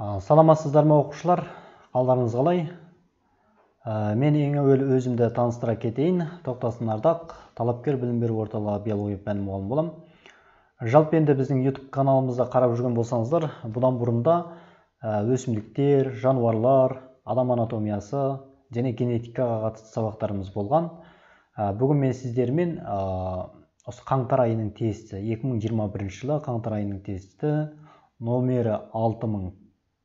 саламатсыздар ма оқушылар қалдарыңыз қалай ә, мен ең әуелі өзімді таныстыра кетейін тоқтасын ардақ талапкер білім беру орталығы биология пәні мұғалімі боламын жалпы енді біздің YouTube каналымызда қарап жүрген болсаңыздар бұдан бұрын да ә, өсімдіктер жануарлар адам анатомиясы және генетикаға қатысты сабақтарымыз болған ә, бүгін мен сіздермен осы қаңтар айының тесті 2021 жылы қаңтар айының тесті номері 6000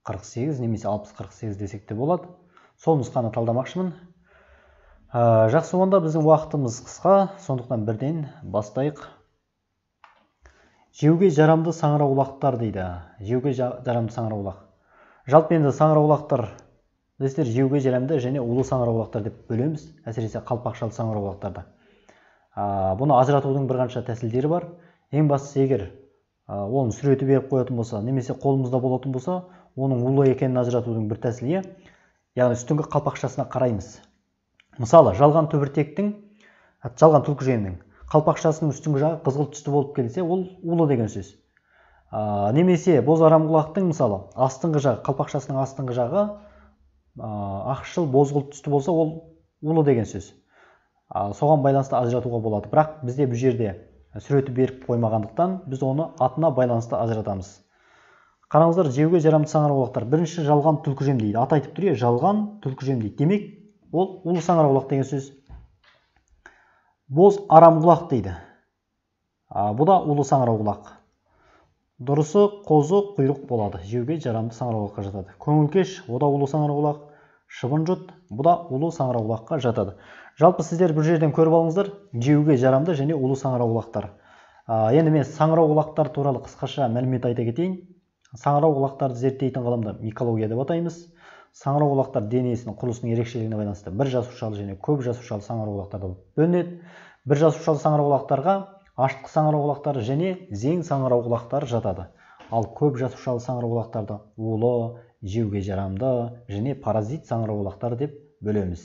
48 немесе 60-48 десек те болады сол нұсқаны талдамақшымын ә, жақсы онда біздің уақытымыз қысқа сондықтан бірден бастайық жеуге жарамды саңырауқұлақтар дейді жеуге жарамды саңырауқұлақ жалпы енді саңырауқұлақтар білесіздер жеуге жарамды және улы саңырауқұлақтар деп бөлеміз әсіресе қалпақшалы саңырауқұлақтарды ә, бұны ажыратудың бірқанша тәсілдері бар ең бастысы егер оның суреті беріп қоятын болса немесе қолымызда болатын болса оның улы екенін ажыратудың бір тәсілі иә яғни үстіңгі қалпақшасына қараймыз мысалы жалған түбіртектің жалған түлкіжеңнің қалпақшасының үстіңгі жағы қызғылт түсті болып келсе ол улы деген сөз ә, немесе боз арамқұлақтың мысалы астыңғы жағы қалпақшасының астыңғы жағы ә, ақшыл бозғылт түсті болса ол улы деген сөз ә, соған байланысты ажыратуға болады бірақ бізде бұл жерде сүреті беріп қоймағандықтан біз оны атына байланысты ажыратамыз қараңыздар жеуге жарамды саңырауқұлақтар бірінші жалған жем дейді аты айтып тұр иә жалған жем дейді демек ол улы саңырауқұлақ деген сөз боз арамқұлақ дейді а, бұл да улы саңырауқұлақ дұрысы қозы құйрық болады жеуге жарамды саңырауқұлаққа жатады көңілкеш ода улы саңырауқұлақ жұт бұл да улы саңырауқұлаққа жатады жалпы сіздер бір жерден көріп алыңыздар жеуге жарамды және улы саңырауқұлақтар ә, енді мен саңырауқұлақтар туралы қысқаша мәлімет айта кетейін саңырауқұлақтарды зерттейтін ғылымды микология деп атаймыз саңырауқұлақтар денесінің құрылысының ерекшелігіне байланысты бір жасушалы және көп жасушалы саңырауқұлақтар болып бөлінеді бір жасушалы саңырауқұлақтарға ашытқы саңырауқұлақтар және зең саңырауқұлақтар жатады ал көп жасушалы саңырауқұлақтарды улы жеуге жарамды және паразит саңырауқұлақтар деп бөлеміз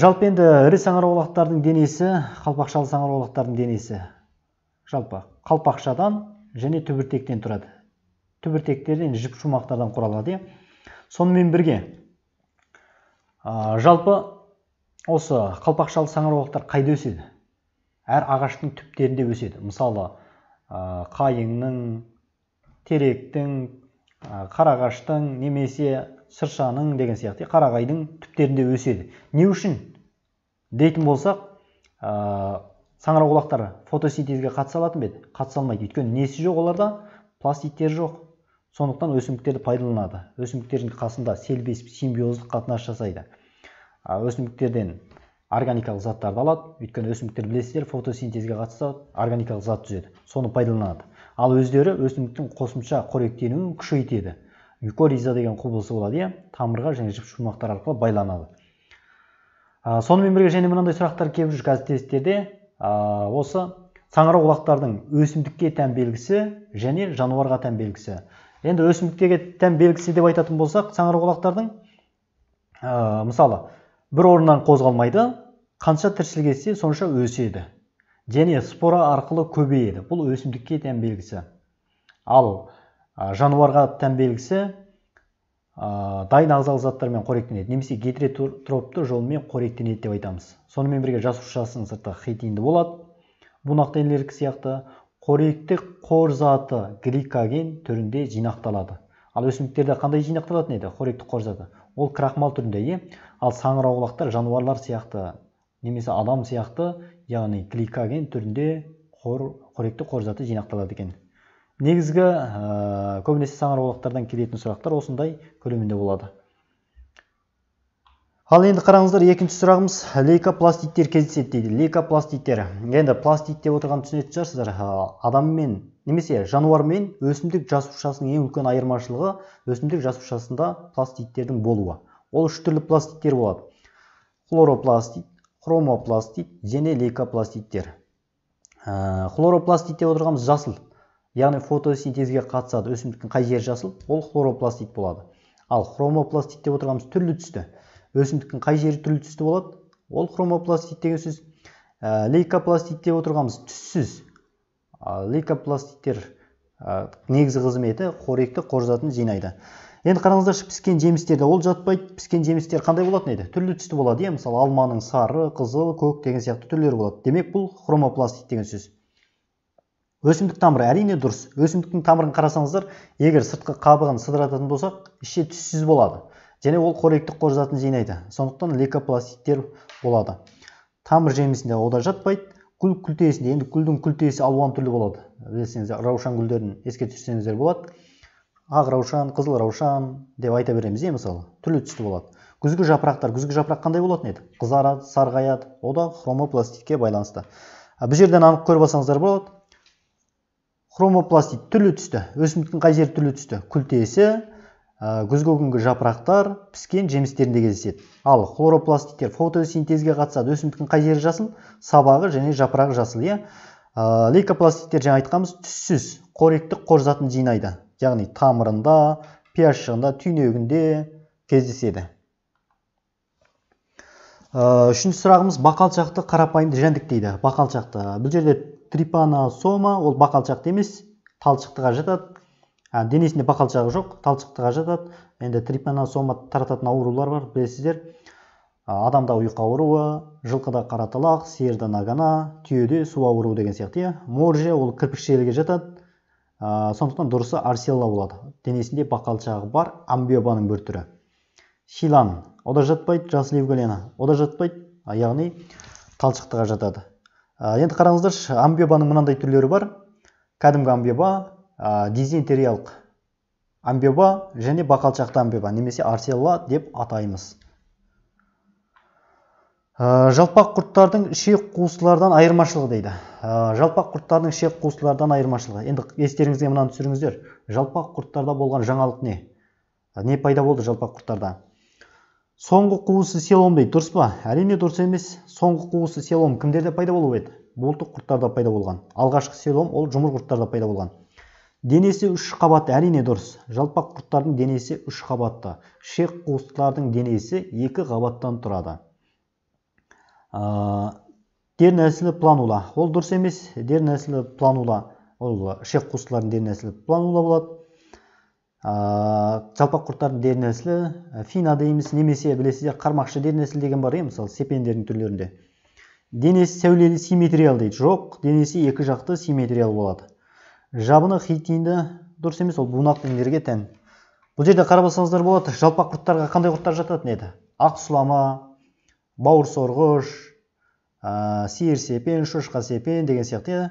жалпы енді ірі саңырауқұлақтардың денесі қалпақшалы саңырауқұлақтардың денесі жалпы қалпақшадан және түбіртектен тұрады түбіртектерден жіп шумақтардан құралады иә сонымен бірге ә, жалпы осы қалпақшалы саңырауқұлақтар қайда өседі әр ағаштың түптерінде өседі мысалы ә, қайыңның теректің қарағаштың немесе шыршаның деген сияқты қарағайдың түптерінде өседі не үшін дейтін болсақ ә, саңырауқұлақтар фотосинтезге қатыса алатын ба еді қатыса алмайды өйткені несі жоқ оларда пластидтер жоқ сондықтан өсімдіктерді пайдаланады өсімдіктердің қасында селбесіп симбиоздық қатынас жасайды өсімдіктерден органикалық заттарды алады өйткені өсімдіктер білесіздер фотосинтезге қатысады органикалық зат түзеді соны пайдаланады ал өздері өсімдіктің қосымша қоректенуін күшейтеді микориза деген құбылысы болады иә тамырға және жіп шумақтар арқылы байланады ә, сонымен бірге және мынандай сұрақтар келіп жүр қазір тесттерде ә, осы саңырауқұлақтардың өсімдікке тән белгісі және жануарға тән белгісі енді өсімдікке тән белгісі деп айтатын болсақ саңырауқұлақтардың ә, мысалы бір орнынан қозғалмайды қанша тіршілік етсе сонша өседі және спора арқылы көбейеді бұл өсімдікке тән белгісі ал жануарға тән белгісі ә, дайын ағзалық заттармен қоректенеді немесе гетеротропты жолмен қоректенеді деп айтамыз сонымен бірге жасушасының сырты хитинді болады бунақтенлердікі сияқты қоректік қор заты гликоген түрінде жинақталады ал өсімдіктерде қандай жинақталатын еді қоректік қор заты ол крахмал түрінде иә ал саңырауқұлақтар жануарлар сияқты немесе адам сияқты яғни гликоген түрінде қор, қоректі қор жинақталады екен негізгі ә, көбінесе саңырауқұлақтардан келетін сұрақтар осындай көлемінде болады ал енді қараңыздар екінші сұрағымыз лейкопластиттер кездеседі дейді лейкопластидтер енді пластит деп отырғанын түсінетін шығарсыздар э, адаммен немесе жануар мен өсімдік жасушасының ең үлкен айырмашылығы өсімдік жасушасында пластидтердің болуы ол үш түрлі пластидтер болады хлоропластид хромопластит және лейкопластиттер ә, хлоропластит деп отырғанымыз жасыл яғни фотосинтезге қатысады өсімдіктің қай жері жасыл ол хлоропластит болады ал хромопластит деп отырғанымыз түрлі түсті өсімдіктің қай жері түрлі түсті болады ол хромопластит деген сөз ә, лейкопластит деп отырғанымыз түссіз ә, лейкопластиттер ә, негізгі қызметі қоректі қорзатын жинайды енді қараңыздаршы піскен жемістерде ол жатпайды піскен жемістер қандай болатын еді түрлі түсті болады иә мысалы алманың сары қызыл көк деген сияқты түрлері болады демек бұл хромопластит деген сөз өсімдік тамыры әрине дұрыс өсімдіктің тамырын қарасаңыздар егер сыртқы қабығын сыдырататын болсақ іші түссіз болады және ол қоректік затын жинайды сондықтан лейкопластиттер болады тамыр жемісінде ол да жатпайды гүл күлтесінде енді гүлдің күлтесі алуан түрлі болады білсеңіздер раушан гүлдерін еске түсірсеңіздер болады ақ раушан қызыл раушан деп айта береміз иә мысалы түрлі түсті болады күзгі жапырақтар күзгі жапырақ қандай болатын еді қызарады сарғаяды ол да хромопластитке байланысты а бұл жерден анық көріп алсаңыздар болады хромопластит түрлі түсті өсімдіктің қай жері түрлі түсті күлтесі күзгі күнгі жапырақтар піскен жемістерінде кездеседі ал хлоропластиттер фотосинтезге қатысады өсімдіктің қай жері жасыл сабағы және жапырағы жасыл иә лейкопластиттер жаңа айтқанбыз түссіз қоректік қорзатын жинайды яғни тамырында пияшығында түйнегінде кездеседі э, үшінші сұрағымыз бақалшақты қарапайымды жәндік дейді бақалшақты бұл жерде трипаносома ол бақалшақты емес талшықтыға жатады а, денесінде бақалшағы жоқ талшықтыға жатады енді трипаносома тарататын аурулар бар білесіздер адамда ұйқы ауруы жылқыда қараталақ сиырда нагана түйеде су ауруы деген сияқты иә морже ол кірпікшеліге жатады ә, сондықтан дұрысы арселла болады денесінде бақалшағы бар амбиобаның бір түрі шилан ода жатпайды жасыл евгалена ода жатпайды яғни талшықтыға жатады ә, енді қараңыздаршы амбиобаның мынандай түрлері бар кәдімгі амбиоба ә, дизентериялық амбиоба және бақалшақты амбиоба немесе арселла деп атаймыз Э, жалпақ құрттардың ішек қуысылардан айырмашылығы дейді э, жалпақ құрттардың ішек қуысылардан айырмашылығы енді естеріңізге мынаны түсіріңіздер жалпақ құрттарда болған жаңалық не э, не пайда болды жалпақ құрттарда соңғы қуысы селом дейді дұрыс па әрине дұрыс емес соңғы қуысы селом кімдерде пайда болып еді бұлтық құрттарда пайда болған алғашқы селом ол жұмыр құрттарда пайда болған денесі үш қабат әрине дұрыс жалпақ құрттардың денесі үш қабатты ішек қуыстылардың денесі екі қабаттан тұрады Э, дер нәсілі планула ол дұрыс емес дер нәсілі планула ол ішек қуыстылардың дер нәсілі планула болады ә, жалпақ құрттардың дер нәсілі э, фина дейміз немесе білесіздер қармақшы дер деген бар иә мысалы сепендердің түрлерінде денесі сәулелі симметриал дейді жоқ денесі екі жақты симметриал болады жабыны хитинді дұрыс емес ол бунақ тән бұл жерде қарап алсаңыздар болады жалпақ құрттарға қандай құрттар жататын еді ақ сұлама бауыр сорғыш ә, сиыр сепен шошқа сепен деген сияқты иә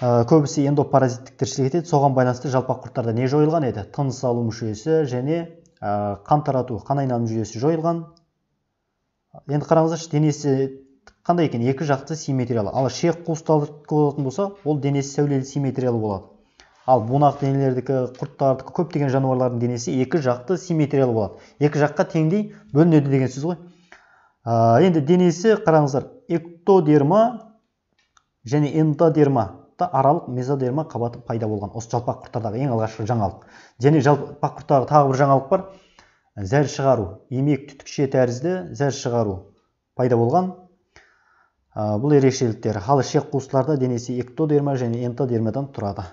ә, көбісі эндопаразиттік тіршілік етеді соған байланысты жалпақ құрттарда не жойылған еді тыныс алу мүшесі және ә, қан тарату қан айналым жүйесі жойылған енді қараңыздаршы денесі қандай екен екі жақты симметриялы ал шек қуыстардыкі болатын болса ол денесі сәулелі симметриялы болады ал бунақ денелердікі құрттардікі көптеген жануарлардың денесі екі жақты симметриялы болады екі жаққа теңдей бөлінеді деген сөз ғой ә, енді денесі қараңыздар эктодерма және та аралық мезодерма қабаты пайда болған осы жалпақ құрттардағы ең алғашқы жаңалық және жалпақ құрттағы тағы бір жаңалық бар зәр шығару емек түтікше тәрізді зәр шығару пайда болған ә, бұл ерекшеліктер ал ішек қуыстыларда денесі эктодерма және энтодермадан тұрады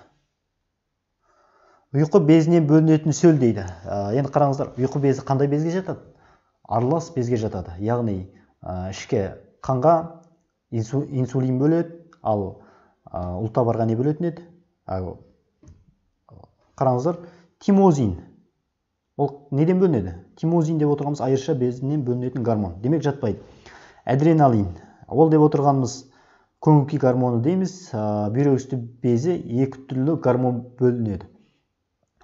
ұйқы безінен бөлінетін сөл дейді ә, енді қараңыздар ұйқы безі қандай безге жатады аралас безге жатады яғни ішке қанға инсулин бөледі ал барға не бөлетін еді қараңыздар тимозин ол неден бөлінеді тимозин деп отырғанымыз айырша безінен бөлінетін гормон демек жатпайды адреналин ол деп отырғанымыз көңіл күй гормоны дейміз ә, бүйрек безі екі түрлі гормон бөлінеді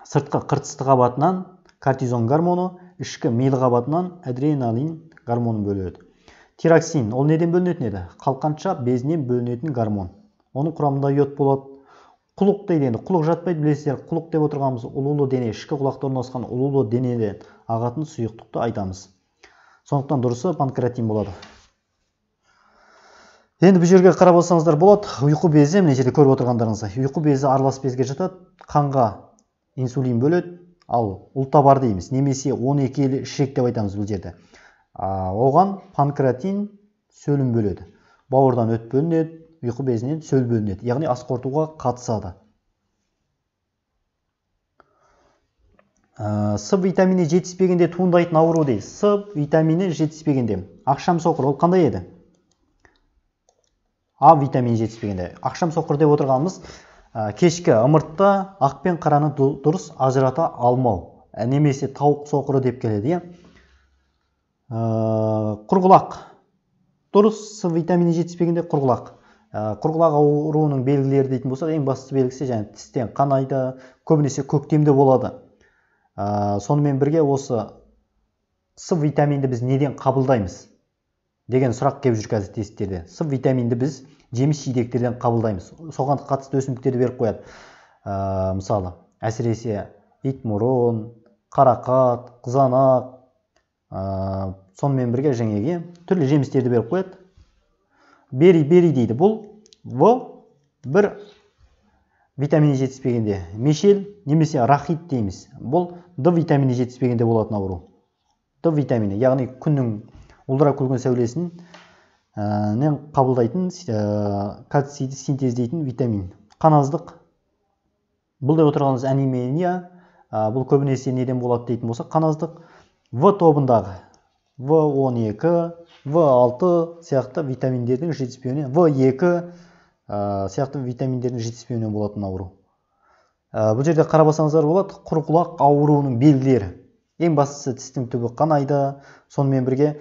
сыртқы қыртысты қабатынан кортизон гормоны ішкі миыл қабатынан адреналин гормоны бөледі тироксин ол неден бөлінетін еді қалқанша безінен бөлінетін гормон оның құрамында йод болады құлық дейді енді құлық жатпайды білесіздер құлық деп отырғанымыз ұлулы дене ішкі құлақта орналасқан ұлулы денеден ағатын сұйықтықты айтамыз сондықтан дұрысы панкреатин болады енді бұл жерге қарап алсаңыздар болады ұйқы безі мына жерде көріп отырғандарыңыз ұйқы безі аралас безге жатады қанға инсулин бөледі ал бар дейміз немесе 12 елі ішек деп айтамыз бұл жерде оған панкратин сөлін бөледі бауырдан өт бөлінеді ұйқы безінен сөл бөлінеді яғни ас қатысады ә, с витамині жетіспегенде туындайтын ауру дейді с витамині жетіспегенде ақшам соқыр ол қандай еді а витамині жетіспегенде ақшам соқыр деп отырғанымыз кешкі ымыртта ақ пен қараны дұрыс ажырата алмау ә, немесе тауық соқыры деп келеді иә ә, құрғылақ дұрыс с витамині жетіспегенде құрғылақ ә, құрғылақ ауруының белгілері дейтін болсақ ең басты белгісі және тістен қанайды, көбінесе көктемде болады сонымен бірге осы с витаминді біз неден қабылдаймыз деген сұрақ келіп жүр қазір тесттерде с витаминді біз жеміс жидектерден қабылдаймыз соған қатысты өсімдіктерді беріп қояды ә, мысалы әсіресе итмұрын қарақат қызанақ ә, сонымен бірге жаңағы түрлі жемістерді беріп қояды бери бери дейді бұл в бір витамині жетіспегенде мешел немесе рахит дейміз бұл д витамині жетіспегенде болатын ауру д витамині яғни күннің ұлдыра көрген сәулесін э, нен қабылдайтын э, кальцийді синтездейтін витамин Қаназдық. бұл деп отырғанымыз анемия э, бұл көбінесе неден болады дейтін болсақ қаназдық. в тобындағы в 12 в 6 сияқты витаминдердің жетіспеуінен в 2 сияқты витаминдердің жетіспеуінен болатын ауру бұл жерде қарап алсаңыздар болады құрқұлақ ауруының белгілері ең бастысы тістің түбі қанайды сонымен бірге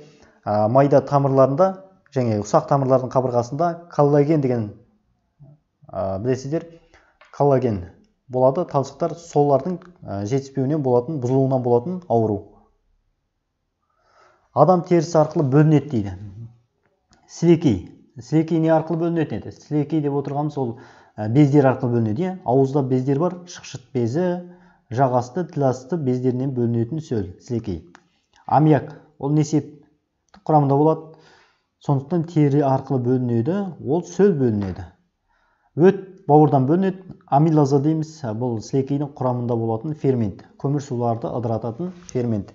майда тамырларында және ұсақ тамырлардың қабырғасында коллаген деген ә, білесіздер коллаген болады талшықтар солардың жетіспеуінен болатын бұзылуынан болатын ауру адам терісі арқылы бөлінеді дейді сілекей сілекей не арқылы бөлінеді сілекей деп отырғанымыз ол бездер арқылы бөлінеді иә ауызда бездер бар шықшыт безі жағасты тіласты бездерінен бөлінетін сөл сілекей аммиак ол не себеп құрамында болады сондықтан тері арқылы бөлінеді ол сөл бөлінеді өт бауырдан бөлінеді амилаза дейміз ә, бұл сілекейдің құрамында болатын фермент көмір суларды ыдырататын фермент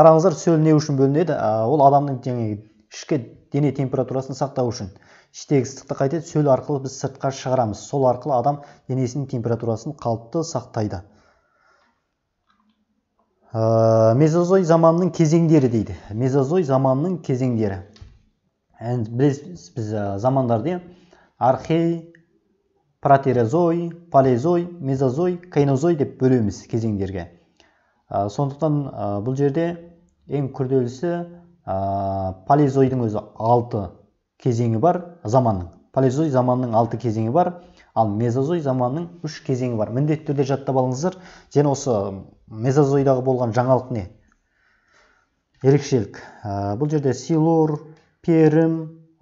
қараңыздар сөл не үшін бөлінеді ә, ол адамның жаңағы ішкі дене температурасын сақтау үшін іштегі ыстықты қайтеді сөл арқылы біз сыртқа шығарамыз сол арқылы адам денесінің температурасын қалыпты сақтайды ә, мезозой заманының кезеңдері дейді мезозой заманның кезеңдері біз, замандарды архей протерозой палезой мезозой кайнозой деп бөлеміз кезеңдерге ә, сондықтан ә, бұл жерде ең күрделісі ә, өзі алты кезеңі бар заманның палезой заманның алты кезеңі бар ал мезозой заманның үш кезеңі бар міндетті түрде жаттап алыңыздар және осы мезозойдағы болған жаңалық не ерекшелік ә, бұл жерде силур перім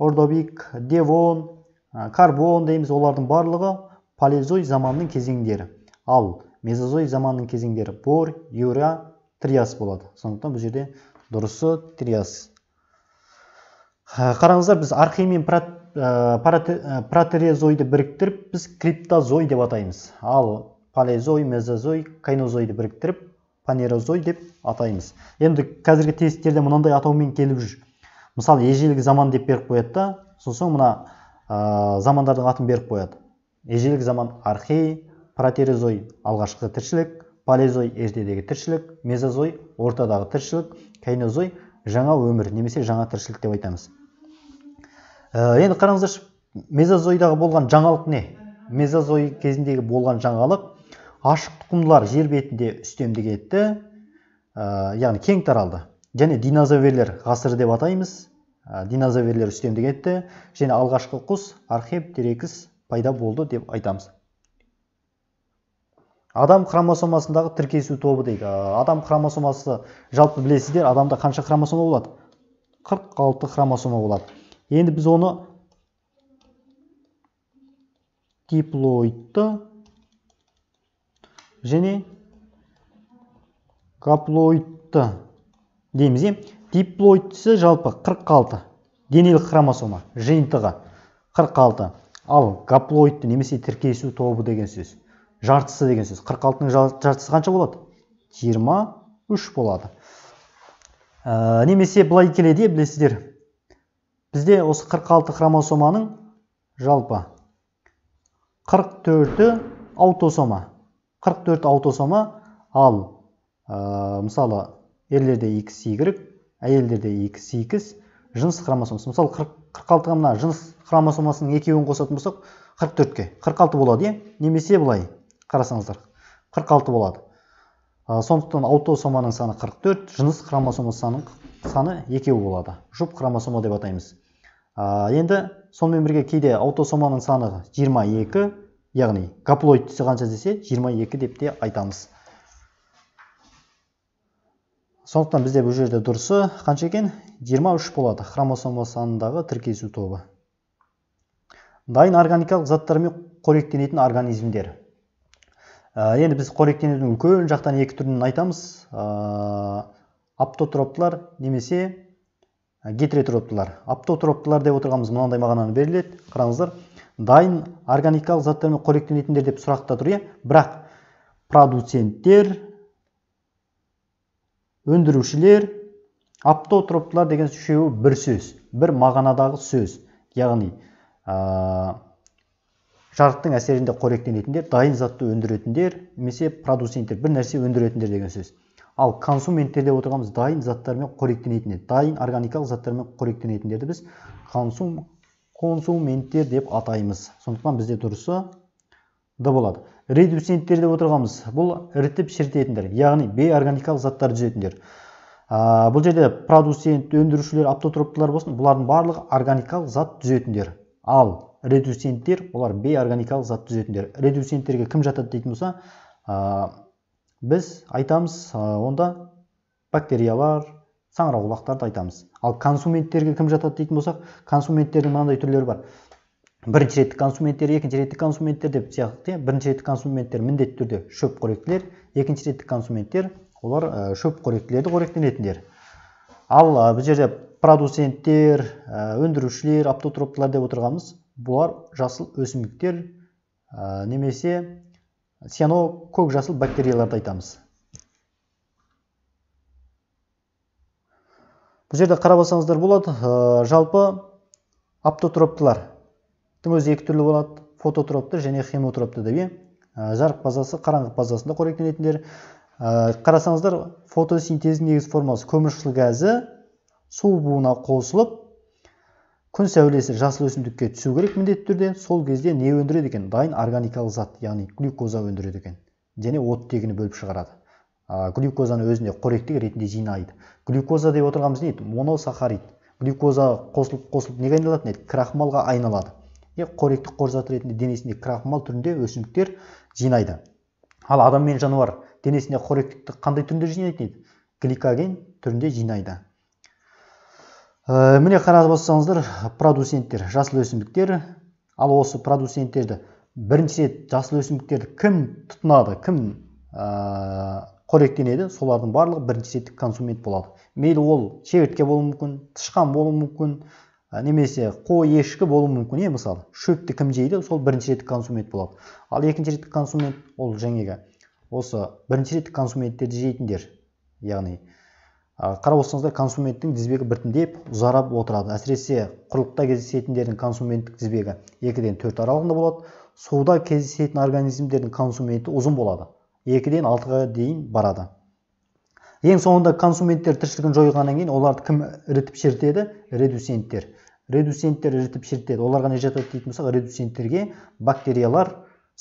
ордобик девон ә, карбон дейміз олардың барлығы палеозой заманының кезеңдері ал мезозой заманының кезеңдері бор юра триас болады сондықтан бұл жерде дұрысы триас қараңыздар біз архей мен протерезойды біріктіріп біз криптозой деп атаймыз ал палеозой мезозой кайнозойды біріктіріп панерозой деп атаймыз енді қазіргі тесттерде мынандай атаумен келіп жүр мысалы ежелгі заман деп беріп қояды да сосын мына ә, замандардың атын беріп қояды ежелгі заман архей протерозой алғашқы тіршілік палеозой ертедегі тіршілік мезозой ортадағы тіршілік кайнозой жаңа өмір немесе жаңа тіршілік деп айтамыз ә, енді қараңыздаршы мезозойдағы болған жаңалық не мезозой кезіндегі болған жаңалық ашық тұқымдылар жер бетінде үстемдік етті ә, яғни кең таралды және динозаверлер ғасыры деп атаймыз ә, динозаврлер үстемдік етті және алғашқы құс археп терекіс пайда болды деп айтамыз адам хромосомасындағы тіркесу тобы дейді ә, адам хромосомасы жалпы білесіздер адамда қанша хромосома болады 46 хромосома болады енді біз оны диплоидты және гаплоидты дейміз иә диплоидтісі жалпы 46 денелік хромосома жиынтығы 46 ал гаплоидты немесе тіркесу тобы деген сөз жартысы деген сөз 46-ның жартысы қанша болады 23 болады ә, немесе былай келеді иә, білесіздер бізде осы 46 хромосоманың жалпы 44-і аутосома 44 аутосома ал ә, мысалы ерлерде x игрек әйелдерде икс 8 жыныс хромосомасы мысалы 46 алтыға мына жыныс хромосомасының екеуін қосатын болсақ 44-ке 46 болады иә немесе былай қарасаңыздар 46 болады ә, сондықтан аутосоманың саны 44 жыныс хромосомасының саны, екеу болады жұп хромосома деп атаймыз ә, енді сонымен бірге кейде аутосоманың саны 22 яғни түсі қанша десе 22 деп те айтамыз сондықтан бізде бұл жерде дұрысы қанша екен 23 болады хромосома санындағы тіркесу тобы дайын органикалық заттармен қоректенетін организмдер ә, енді біз қоректенудің үлкен жақтан екі түрін айтамыз ә, аптотроптылар немесе ә, гетеротроптылар аптотроптылар деп отырғанымыз мынандай мағынаны беріледі қараңыздар дайын органикалық заттармен қоректенетіндер деп сұрақта тұр иә бірақ продуценттер өндірушілер аптотроптылар деген үшеуі бір сөз бір мағынадағы сөз яғни ә, жарықтың әсерінде қоректенетіндер дайын затты өндіретіндер немесе продуценттер бір нәрсе өндіретіндер деген сөз ал консументтер деп отырғанымыз дайын заттармен қоректенетіндер дайын органикалық заттармен қоректенетіндерді біз консум консументтер деп атаймыз сондықтан бізде дұрысы д болады редуценттер деп отырғанбыз бұл ірітіп шірітетіндер яғни бейорганикалық заттар түзетіндер ә, бұл жерде продуцент өндірушілер аптотроптылар болсын бұлардың барлығы органикалық зат түзетіндер ал редуценттер олар бейорганикалық зат түзетіндер редуценттерге кім жатады дейтін болса ә, біз айтамыз ә, онда бактериялар саңырауқұлақтарды айтамыз ал консументтерге кім жатады дейтін болсақ консументтердің мынандай түрлері бар бірінші реттік консументтер екінші реттік консументтер деп сияқты иә. бірінші реттік консументтер міндетті түрде шөп қоректілер екінші реттік консументтер олар э, шөп қоректілерді қоректенетіндер ал э, бұл жерде продуценттер э, өндірушілер аптотроптылар деп отырғанымыз бұлар жасыл өсімдіктер немесе сиано көк жасыл бактерияларды айтамыз бұл жерде қарап алсаңыздар болады ә, жалпы аптотроптылардың өзі екі түрлі болады фототропты және хемотропты деп иә жарық базасы қараңғы базасында қоректенетіндер ә, қарасаңыздар фотосинтездің негізгі формасы көмірқышқыл газы су буына қосылып күн сәулесі жасыл өсімдікке түсу керек міндетті түрде сол кезде не өндіреді екен дайын органикалық зат яғни глюкоза өндіреді екен және оттегіні бөліп шығарады ә, глюкозаны өзінде қоректік ретінде жинайды глюкоза деп отырғанымыз не еді моносахарид глюкоза қосылып қосылып неге айналатын еді крахмалға айналады е қоректік зат ретінде денесінде крахмал түрінде өсімдіктер жинайды ал адам мен жануар денесінде қоректікті қандай түрінде жинайтын еді гликоген түрінде жинайды ә, міне қарап отырсаңыздар продуценттер жасыл өсімдіктер ал осы продуценттерді бірінші рет жасыл өсімдіктерді кім тұтынады кім э, қоректенеді солардың барлығы бірінші сеттік консумент болады мейлі ол шегіртке болуы мүмкін тышқан болуы мүмкін немесе қой ешкі болуы мүмкін иә мысалы шөпті кім жейді сол бірінші реттік консумент болады ал екінші реттік консумент ол жаңағы осы бірінші реттік консументтерді жейтіндер яғни қарап отырсаңыздар консументтің тізбегі біртіндеп ұзарып отырады әсіресе құрлықта кездесетіндердің консументтік тізбегі екіден төрт аралығында болады суда кездесетін организмдердің консументі ұзын болады екіден алтыға дейін барады ең соңында консументтер тіршілігін жойғаннан кейін оларды кім ірітіп шертеді? редуценттер редуценттер ірітіп шертеді. оларға не жатады дейтін болсақ редуценттерге бактериялар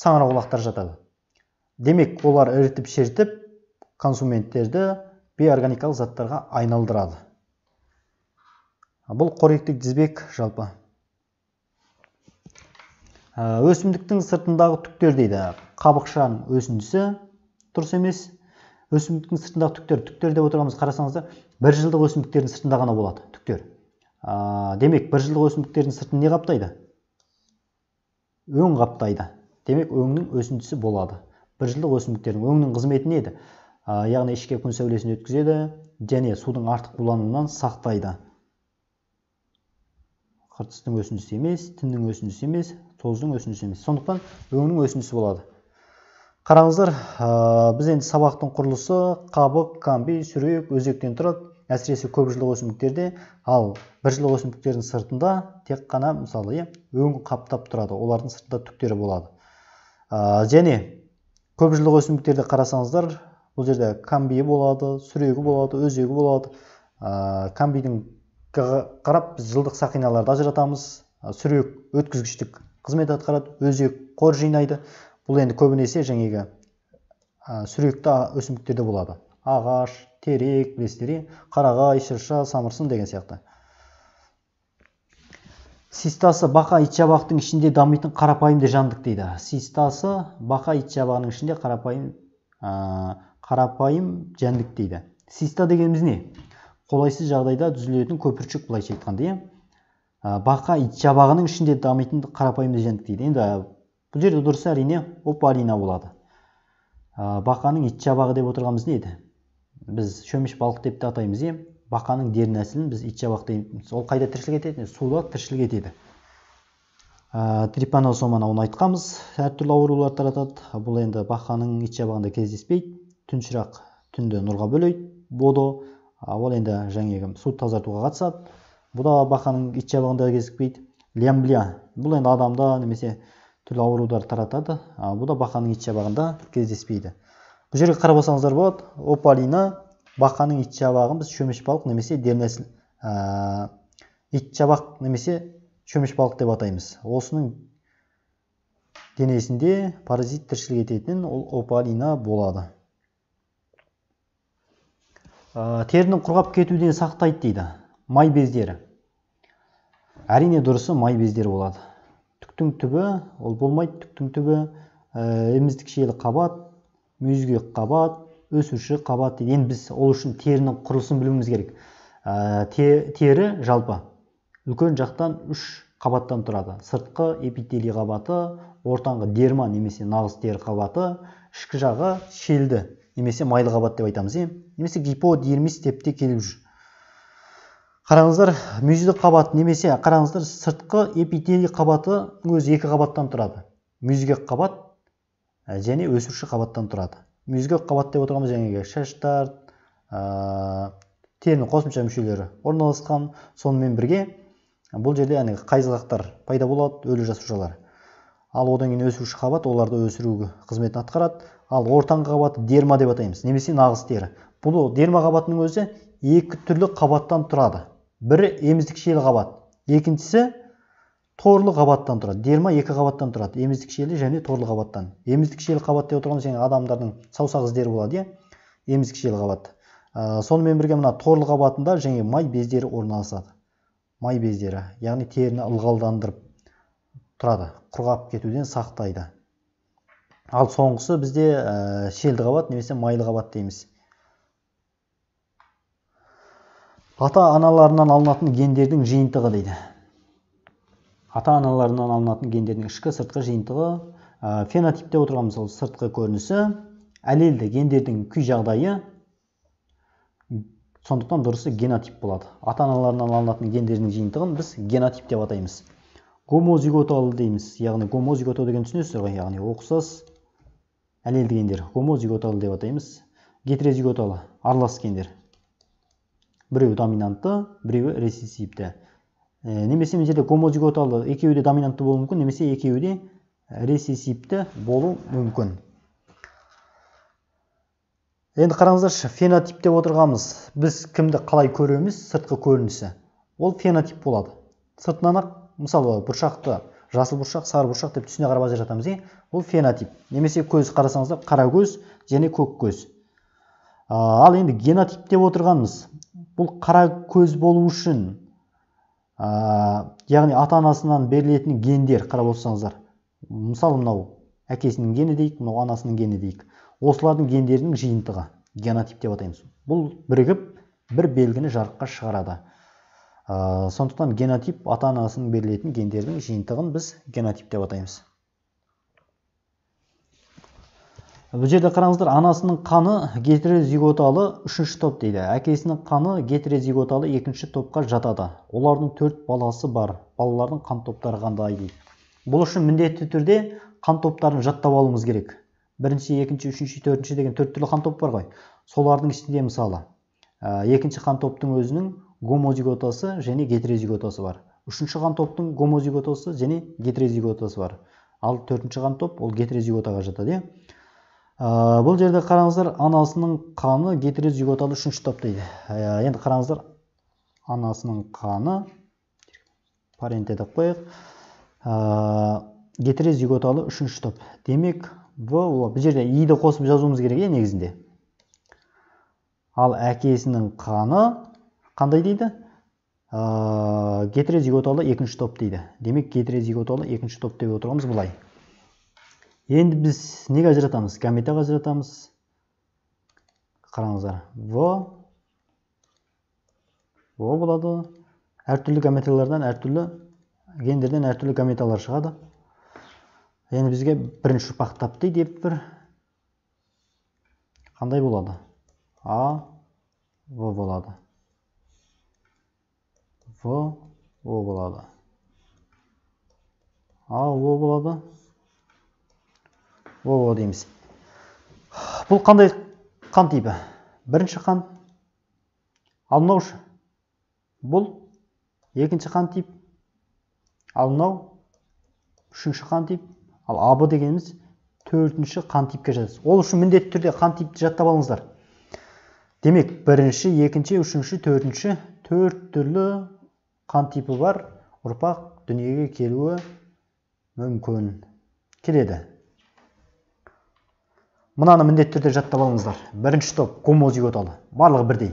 саңырауқұлақтар жатады демек олар ірітіп шертіп, консументтерді бейорганикалық заттарға айналдырады бұл қоректік тізбек жалпы ә, өсімдіктің сыртындағы түктер дейді қабықшаның өсіндісі дұрыс емес өсімдіктің сыртындағы түктер түктер деп отырғанымыз қарасаңыздар бір жылдық өсімдіктердің сыртында ғана болады түктер ә, демек бір жылдық өсімдіктердің сыртын не қаптайды өң қаптайды демек өңнің өсіндісі болады бір жылдық өсімдіктердің өңнің қызметі не еді ә, яғни ішке күн сәулесін өткізеді және судың артық булануынан сақтайды қыртыстың өсіндісі емес тіннің өсіндісі емес тоздың өсіндісі емес сондықтан өңнің өсіндісі болады қараңыздар ә, біз енді сабақтың құрылысы қабық комби сүрек өзектен тұрады әсіресе көп жылдық өсімдіктерде ал бір жылдық өсімдіктердің сыртында тек қана мысалы иә өң қаптап тұрады олардың сыртында түктері болады ә, және көп жылдық өсімдіктерді қарасаңыздар бұл жерде камбиі болады сүрегі болады өзегі болады ә, камбидің қарап біз жылдық сақиналарды ажыратамыз сүрек өткізгіштік қызмет атқарады өзек қор жинайды бұл енді көбінесе жаңағы ә, сүректі өсімдіктерде болады ағаш терек білесіздер қарағай шырша самырсын деген сияқты систасы бақа итжабақтың ішінде дамитын қарапайымды жандық дейді систасы бақа итжабағының ішінде қарапайым қарапайым жәндік дейді систа дегеніміз не қолайсыз жағдайда түзілетін көпіршік былайша айтқанда иә бақа итжабағының ішінде дамитын қарапайым жәндік дейді енді бұл жерде дұрыс әрине опалина болады ә, бақаның ит деп отырғанымыз не еді біз шөміш балық деп те атаймыз иә бақаның дернәсілін біз ит жабақ дейміз ол қайда тіршілік етеді суда тіршілік етеді ә, трипаносоманы оны айтқанбыз әртүрлі аурулар таратады бұл енді бақаның ит жабағында кездеспейді түншырақ түнді нұрға бөлейді бодо ол енді жаңағы суды тазартуға қатысады бұл да бақаның ит жабағында кезікпейді лямбля бұл енді адамда немесе түрлі аурулар таратады а, бұл да бақаның ет жабағында кездеспейді бұл жерге қарап алсаңыздар болады опалина бақаның ет жабағын біз шөміш балық немесе дернәсіл ә, ит жабақ немесе шөміш балық деп атаймыз осының денесінде паразит тіршілік ететін ол опалина болады ә, терінің құрғап кетуден сақтайды дейді май бездері әрине дұрысы май бездері болады түптің түбі ол болмайды түктің түбі ә, еміздікшелі қабат мүйізгек қабат өсуші қабат дейді енді біз ол үшін терінің құрылысын білуіміз керек ә, тері жалпы үлкен жақтан үш қабаттан тұрады сыртқы эпителий қабаты ортаңғы дерма немесе нағыз тері қабаты ішкі жағы шелді немесе майлы қабат деп айтамыз иә немесе гиподермис деп те келіп жүр қараңыздар мүйізді қабат немесе қараңыздар сыртқы эпителий қабаты өзі екі қабаттан тұрады мүйізгек қабат және өсуші қабаттан тұрады мүйізге қабат деп отырғанымыз жаңағы шаштар ә, терінің қосымша мүшелері орналасқан сонымен бірге бұл жерде яғни қайызғақтар пайда болады өлі жасушалар ал одан кейін өсуші қабат оларды өсіру қызметін атқарады ал ортаңғы қабаты дерма деп атаймыз немесе нағыз тері бұл дерма қабатының өзі екі түрлі қабаттан тұрады бірі еміздікшелі қабат екіншісі торлы қабаттан тұрады дерма екі қабаттан тұрады еміздік шелі және торлы қабаттан еміздікшелі қабат деп отырғанымыз жаңағы адамдардың саусақ іздері болады иә еміздікшелі қабат ә, сонымен бірге мына торлы қабатында және май бездері орналасады май бездері яғни теріні ылғалдандырып тұрады құрғап кетуден сақтайды ал соңғысы бізде ә, шелді қабат немесе майлы қабат дейміз ата аналарынан алынатын гендердің жиынтығы дейді ата аналарынан алынатын гендердің ішкі сыртқы жиынтығы ә, фенотипте отырған мысалы сыртқы көрінісі әлелді гендердің күй жағдайы сондықтан дұрысы генотип болады ата аналарынан алынатын гендердің жиынтығын біз генотип деп атаймыз гомозиготалы дейміз яғни гомозигота деген түсінесіздер ғой яғни ұқсас әлелді гендер гомозиготалы деп атаймыз гетерозиготалы аралас гендер біреуі доминантты біреуі рецессивті ә, немесе мына жерде гомозиготалы екеуі де доминантты болуы мүмкін немесе екеуі де рецессивті болуы мүмкін енді қараңыздаршы фенотип деп отырғанымыз біз кімді қалай көреміз сыртқы көрінісі ол фенотип болады сыртынан ақ мысалы бұршақты жасыл бұршақ сары бұршақ деп түсіне қарап ажыратамыз иә ол фенотип немесе көз қарасаңыздар қара көз және көк көз ал енді генотип деп отырғанымыз бұл қара көз болу үшін ә, яғни ата анасынан берілетін гендер қарап отырсаңыздар мысалы мынау әкесінің гені дейік мынау анасының гені дейік осылардың гендерінің жиынтығы генотип деп атаймыз бұл бірігіп бір белгіні жарыққа шығарады ә, сондықтан генотип ата анасының берілетін гендердің жиынтығын біз генотип деп атаймыз бұл жерде қараңыздар анасының қаны гетерозиготалы үшінші топ дейді әкесінің қаны гетерозиготалы екінші топқа жатады олардың төрт баласы бар балалардың қан топтары қандай дейді бұл үшін міндетті түрде қан топтарын жаттап алуымыз керек бірінші екінші үшінші төртінші деген төрт түрлі қан топ бар ғой солардың ішінде мысалы ә, екінші қан топтың өзінің гомозиготасы және гетерозиготасы бар үшінші қан топтың гомозиготасы және гетерозиготасы бар ал төртінші қан топ ол гетерозиготаға жатады иә ә, бұл жерде қараңыздар анасының қаны гетерозиготалы үшінші топ дейді ә, енді қараңыздар анасының қаны парент деп қояйық ә, э, гетерозиготалы үшінші топ демек бұл бұл жерде иді қосып жазуымыз керек иә негізінде ал әкесінің қаны қандай дейді ә, гетерозиготалы екінші топ дейді демек гетерозиготалы екінші топ деп отырғанымыз былай енді біз неге ажыратамыз гаметаға ажыратамыз қараңыздар в в болады әртүрлі гаметалардан әртүрлі гендерден әртүрлі гаметалар шығады Енді бізге бірінші ұрпақ тапты деп бір қандай болады а в болады в о болады а о болады О-о-о, дейміз бұл қандай қан типі бірінші қан ал мынау бұл екінші қан тип ал мынау үшінші қан тип ал аб дегеніміз төртінші қан типке жатады ол үшін міндетті түрде қан типті жаттап алыңыздар демек бірінші екінші үшінші төртінші төрт түрлі қан типі бар ұрпақ дүниеге келуі мүмкін келеді мынаны міндетті түрде жаттап алыңыздар бірінші топ гомозиготалы барлығы бірдей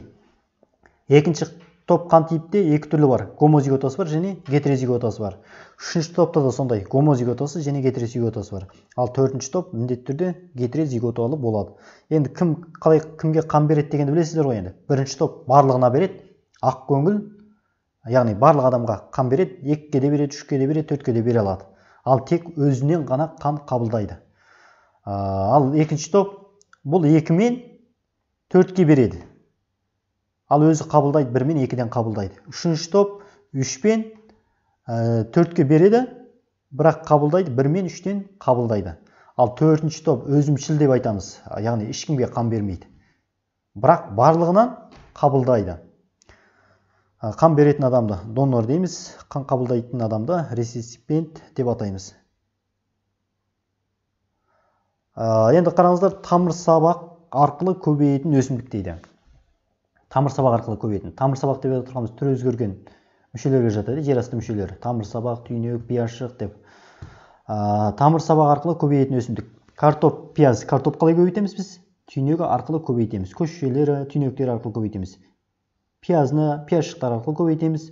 екінші топ қан типте екі түрлі бар гомозиготасы бар және гетерозиготасы бар үшінші топта да сондай гомозиготасы және гетерозиготасы бар ал төртінші топ міндетті түрде гетерозиготалы болады енді кім қалай кімге қан береді дегенді білесіздер ғой енді бірінші топ барлығына береді ақ көңіл яғни барлық адамға қан береді екіге де береді үшке де береді төртке де бере алады ал тек өзінен ғана қан қабылдайды ал екінші топ бұл екімен төртке береді ал өзі қабылдайды бірмен екіден қабылдайды үшінші топ үшпен төртке береді бірақ қабылдайды бірмен үштен қабылдайды ал төртінші топ өзімшіл деп айтамыз яғни ешкімге қан бермейді бірақ барлығынан қабылдайды қан беретін адамды донор дейміз қан қабылдайтын адамды реципиент деп атаймыз ә, енді қараңыздар тамыр сабақ арқылы көбейетін өсімдік дейді тамыр сабақ арқылы көбейетін тамыр сабақ деп отырғанымыз түрі өзгерген мүшелерге жатады асты мүшелері тамыр сабақ түйнек пиязшық деп ә, тамыр сабақ арқылы көбейетін өсімдік картоп пияз картоп қалай көбейтеміз біз түйнегі арқылы көбейтеміз көшшелері түйнектер арқылы көбейтеміз пиязны пиязшықтар арқылы көбейтеміз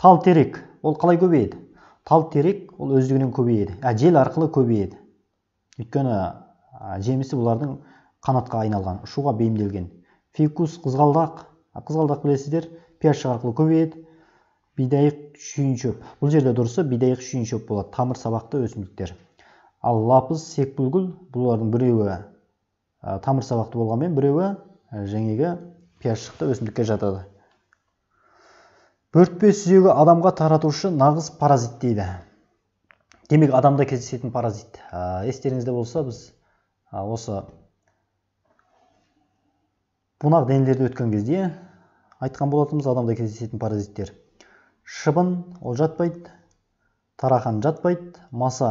тал терек ол қалай көбейеді тал терек ол өздігінен көбейеді ә, жел арқылы көбейеді өйткені жемісі бұлардың қанатқа айналған ұшуға бейімделген фикус қызғалдақ қызғалдақ білесіздер пиязшық арқылы көбейеді бидайық шүйіншөп бұл жерде дұрысы бидайық шүйіншөп болады тамыр сабақты өсімдіктер ал лапыз секбүлгүл бұлардың біреуі ә, тамыр сабақты болғанмен біреуі ә, жаңегі пиязшықты өсімдікке жатады бөртпе сүйегі адамға таратушы нағыз паразит дейді демек адамда кездесетін паразит ә, естеріңізде болса біз осы бунақ денелерді өткен кезде айтқан болатынбыз адамда кездесетін паразиттер шыбын ол жатпайды тарақан жатпайды маса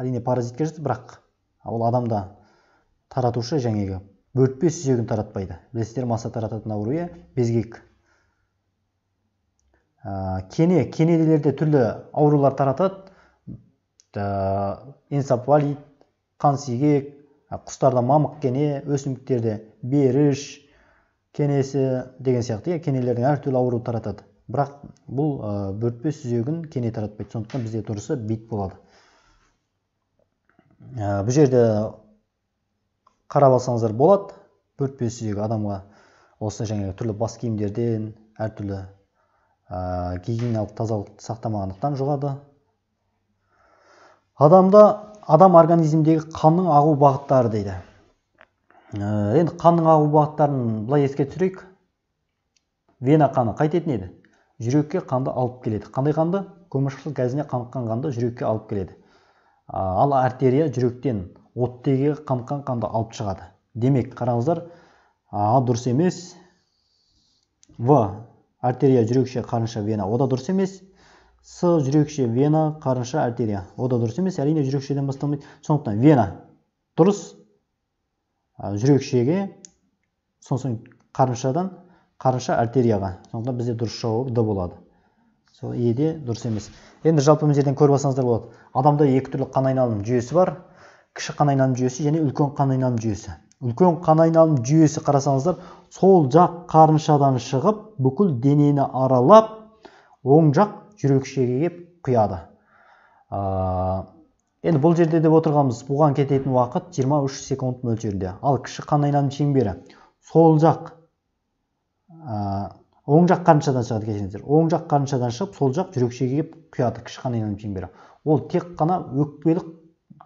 әрине паразитке жатады бірақ ол адамда таратушы жәңегі бөртпе сүзегін таратпайды білесіздер маса тарататын ауру иә безгек ә, кене кенелерде түрлі аурулар таратады ә, энцефалит құстарда мамық кене өсімдіктерде беріш кенесі деген сияқты иә кенелердің әртүрлі ауру таратады бірақ бұл ә, бөртпе сүзегін кене таратпайды сондықтан бізде дұрысы бит болады ә, бұл жерде қарап алсаңыздар болады бөртпе сүзегі адамға осы жаңағы түрлі бас киімдерден әртүрлі ә, гигиеналық тазалықты сақтамағандықтан жұғады адамда адам организмдегі қанның ағу бағыттары дейді ә, енді қанның ағу бағыттарын былай еске түсірейік вена қаны қайтетін еді жүрекке қанды алып келеді қандай қанды көмірқышқыл газіне қаныққан қанды жүрекке алып келеді ал артерия жүректен оттегі қаныққан қанды алып шығады демек қараңыздар а дұрыс емес в артерия жүрекше қарынша вена о да дұрыс емес с жүрекше вена қарынша артерия ол да дұрыс емес әрине жүрекшеден басталмайды сондықтан вена дұрыс жүрекшеге сосын қарыншадан қарынша артерияға сондықтан бізде дұрыс жауап д болады сол е де дұрыс емес енді жалпы мына жерден көріп алсаңыздар болады адамда екі түрлі қан айналым жүйесі бар кіші қан айналым жүйесі және үлкен қан айналым жүйесі үлкен қан айналым жүйесі қарасаңыздар сол жақ қарыншадан шығып бүкіл денені аралап оң жақ жүрекшеге кеп құяды ә, енді бұл жерде деп отырғанымыз бұған кететін уақыт 23 секунд мөлшерінде ал кіші қан айналым шеңбері сол жақ ә, оң жақ қарыншадан шығады кешіріңіздер оң жақ қаншадан шығып сол жақ жүрекшеге келіп құяды кіші қан айналым шеңбері ол тек қана өкпелік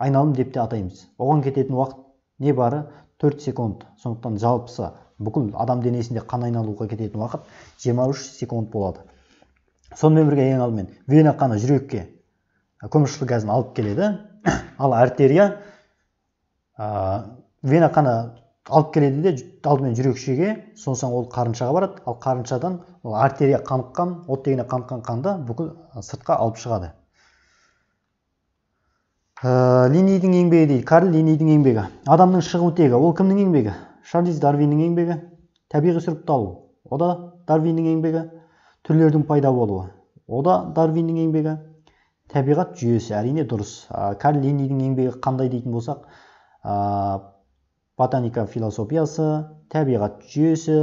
айналым деп те атаймыз оған кететін уақыт не бары 4 секунд сондықтан жалпысы бүкіл адам денесінде қан айналуға кететін уақыт 23 секунд болады сонымен бірге ең алдымен вена қаны жүрекке көмірқышқыл газын алып келеді ал артерия ә, вена қаны алып келеді де алдымен жүрекшеге содан ол қарыншаға барады ал қарыншадан ол артерия қаныққан оттегіне қаныққан қанды бүкіл сыртқа алып шығады ә, линейдің еңбегі дейді карл линейдің еңбегі адамның шығу тегі ол кімнің еңбегі шарлиз дарвиннің еңбегі табиғи сұрыпталу о дарвиннің еңбегі түрлердің пайда болуы ода да дарвиннің еңбегі табиғат жүйесі әрине дұрыс карл еңбегі қандай дейтін болсақ ә, ботаника философиясы табиғат жүйесі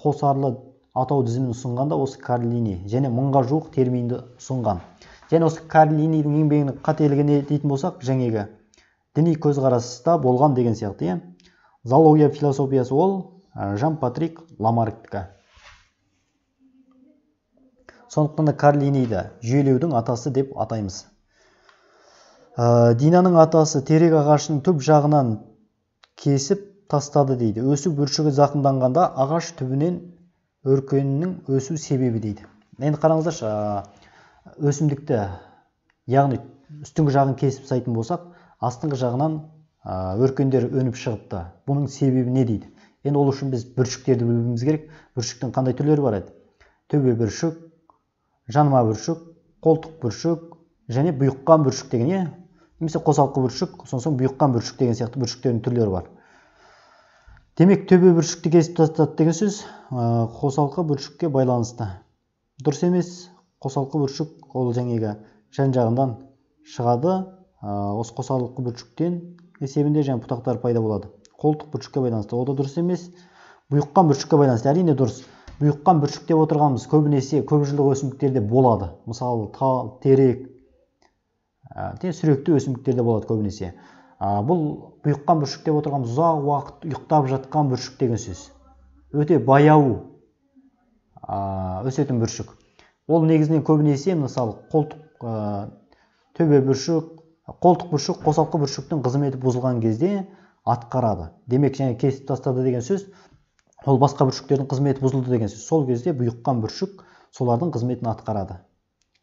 қосарлы атау тізімін ұсынғанда осы карл карлини және мыңға жуық терминді ұсынған және осы карл карлинидің еңбегінің не дейтін болсақ жаңегі діни көзқараста болған деген сияқты иә зоология философиясы ол жан патрик ламарктікі сондықтан да карлиниді жүйелеудің атасы деп атаймыз ә, динаның атасы терек ағашының түп жағынан кесіп тастады дейді өсу бүршігі зақымданғанда ағаш түбінен өркеннің өсу себебі дейді енді қараңыздаршы ә, өсімдікті яғни үстіңгі жағын кесіп тастайтын болсақ астыңғы жағынан ә, өркендер өніп шығыпты бұның себебі не дейді енді ол үшін біз бүршіктерді білуіміз керек бүршіктің қандай түрлері бар еді төбе бүршік жанма бүршік қолтық бүршік және бұйыққан бүршік деген иә немесе қосалқы бүршік сосын соң бұйыққан бүршік деген сияқты бүршіктердің түрлері бар демек төбе бүршікті кесіп тастады деген сөз қосалқы бүршікке байланысты дұрыс емес қосалқы бүршік ол жаңағы жан жағынан шығады осы қосалқы бүршіктен есебінде жаңа бұтақтар пайда болады қолтық бүршікке байланысты ол да дұрыс емес бұйыққан бүршікке байланысты әрине дұрыс бұйыққан бүршік деп отырғанымыз көбінесе көп жылдық өсімдіктерде болады мысалы тал терек ә, те сүректі өсімдіктерде болады көбінесе ә, бұл бұйыққан бүршік деп отырғанымыз ұзақ уақыт ұйықтап жатқан бүршік деген сөз өте баяу ә, өсетін бүршік ол негізінен көбінесе мысалы қолтық ә, төбе бүршік қолтық бүршік қосалқы бүршіктің қызметі бұзылған кезде атқарады демек және кесіп тастады деген сөз ол басқа бүршіктердің қызметі бұзылды деген сөз сол кезде бұйыққан бүршік солардың қызметін атқарады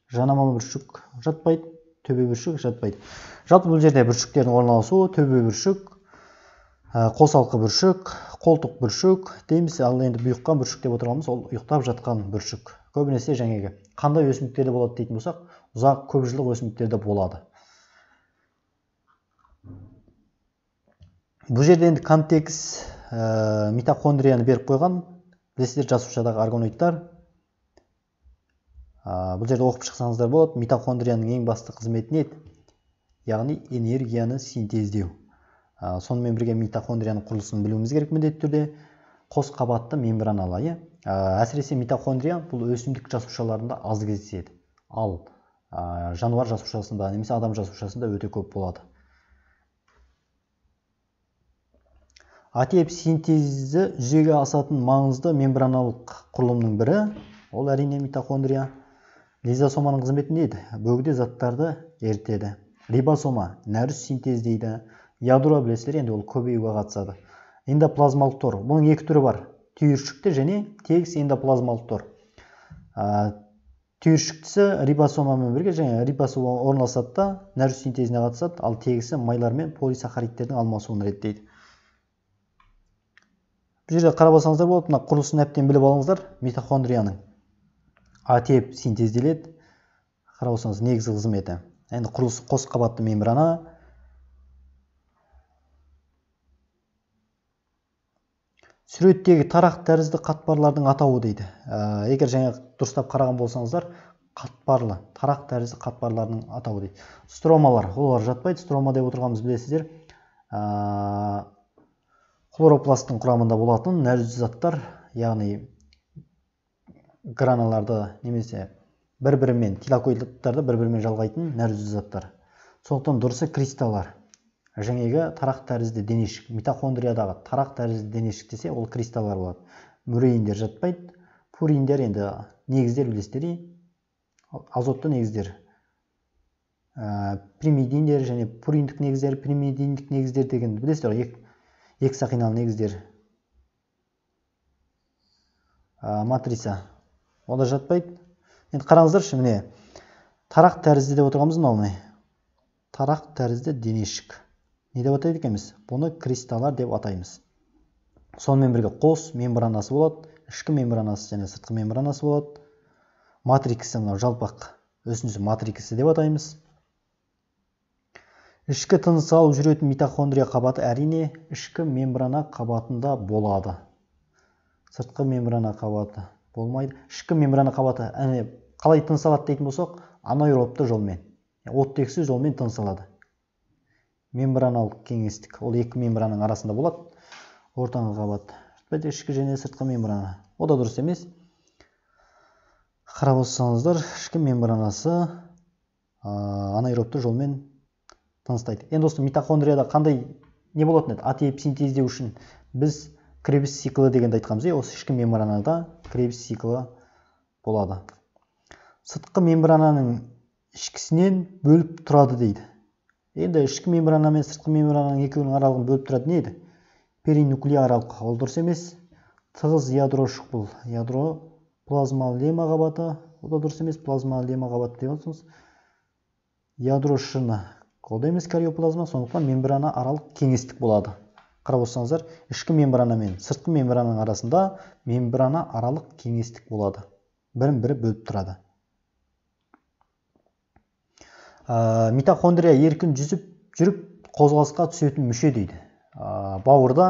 жанама бүршік жатпайды төбе бүршік жатпайды жалпы бұл жерде бүршіктердің орналасуы төбе бүршік ә, қосалқы бүршік қолтық бүршік дейміз ал енді бұйыққан бүршік деп отырғанымыз ол ұйықтап жатқан бүршік көбінесе жаңағы қандай өсімдіктерде болады дейтін болсақ ұзақ көп жылдық өсімдіктерде болады бұл жерде енді контекст ә, митохондрияны беріп қойған білесіздер жасушадағы органоидтар ә, бұл жерде оқып шықсаңыздар болады митохондрияның ең басты қызметі не яғни энергияны синтездеу ә, сонымен бірге митохондрияның құрылысын білуіміз керек міндетті түрде қос қабатты мембраналы иә ә, әсіресе митохондрия бұл өсімдік жасушаларында аз кездеседі ал ә, жануар жасушасында немесе адам жасушасында өте көп болады атеп синтезі жүзеге асатын маңызды мембраналық құрылымның бірі ол әрине митохондрия лизосоманың не еді бөгде заттарды ерітеді рибосома нәріс синтездейді ядро білесіздер енді ол көбеюге қатысады эндоплазмалық тор бұның екі түрі бар түйіршікті және тегіс эндоплазмалық тор түйіршіктісі рибосомамен бірге және рибосома орналасады да нәріс синтезіне қатысады ал тегісі майлар мен полисахаридтердің алмасуын реттейді бұл жерде қарап алсаңыздар болады мына құрылысын әбден біліп алыңыздар митохондрияның атеп синтезделеді қарап алсаңыз негізгі қызметі енді құрылысы қос қабатты мембрана суреттегі тарақ тәрізді қатпарлардың атауы дейді ә, егер жаңа дұрыстап қараған болсаңыздар қатпарлы тарақ тәрізді қатпарлардың атауы дейді стромалар олар жатпайды строма деп отырғанымыз білесіздер ә, хлоропласттың құрамында болатын нәжіс заттар яғни граналарды немесе бір бірімен тилакоидтарды бір бірімен жалғайтын нәрлі заттар сондықтан дұрысы кристаллар жаңағы тарақ тәрізді денешік митохондриядағы тарақ тәрізді денешік десе ол кристаллар болады мүрейіндер жатпайды пуриндер енді негіздер білесіздер азотты негіздер ә, примидиндер және пуриндік негіздер примидиндік негіздер дегенді білесіздер ғой екі сақиналы негіздер матрица олар жатпайды енді қараңыздаршы міне тарақ тәрізді деп отырғанымыз мынау міне тарақ тәрізді денешік не деп атайды екенбіз бұны кристаллар деп атаймыз сонымен бірге қос мембранасы болады ішкі мембранасы және сыртқы мембранасы болады матриксі мынау жалпақ өзін матрикасы деп атаймыз ішкі тыныс алып жүретін митохондрия қабаты әрине ішкі мембрана қабатында болады сыртқы мембрана қабаты болмайды ішкі мембрана қабаты әне қалай тыныс алады дейтін болсақ анаэробты жолмен оттексіз жолмен тыныс алады мембраналық кеңістік ол екі мембрананың арасында болады ортаңғы қабат ішкі және сыртқы мембрана о да дұрыс емес қарап отырсаңыздар ішкі мембранасы анаэробты жолмен тыныстайды енді осы митохондрияда қандай не болатын еді атп синтездеу үшін біз кребс циклы дегенді айтқанбыз иә осы ішкі мембранада кребс циклы болады сыртқы мембрананың ішкісінен бөліп тұрады дейді енді ішкі мембрана мен сыртқы мембрананың екеуінің аралығын бөліп тұрады не еді перинуклеаралық ол дұрыс емес тығыз ядро бұл ядро плазмалема қабаты ол да дұрыс емес плазмалема қабаты деп отырмыз ядро шыны қолда емес кариоплазма сондықтан мембрана аралық кеңістік болады қарап отырсаңыздар ішкі мембрана мен сыртқы мембрананың арасында мембрана аралық кеңістік болады бірін бірі бөліп тұрады ә, митохондрия еркін жүзіп жүріп қозғалысқа түсетін мүше дейді ә, бауырда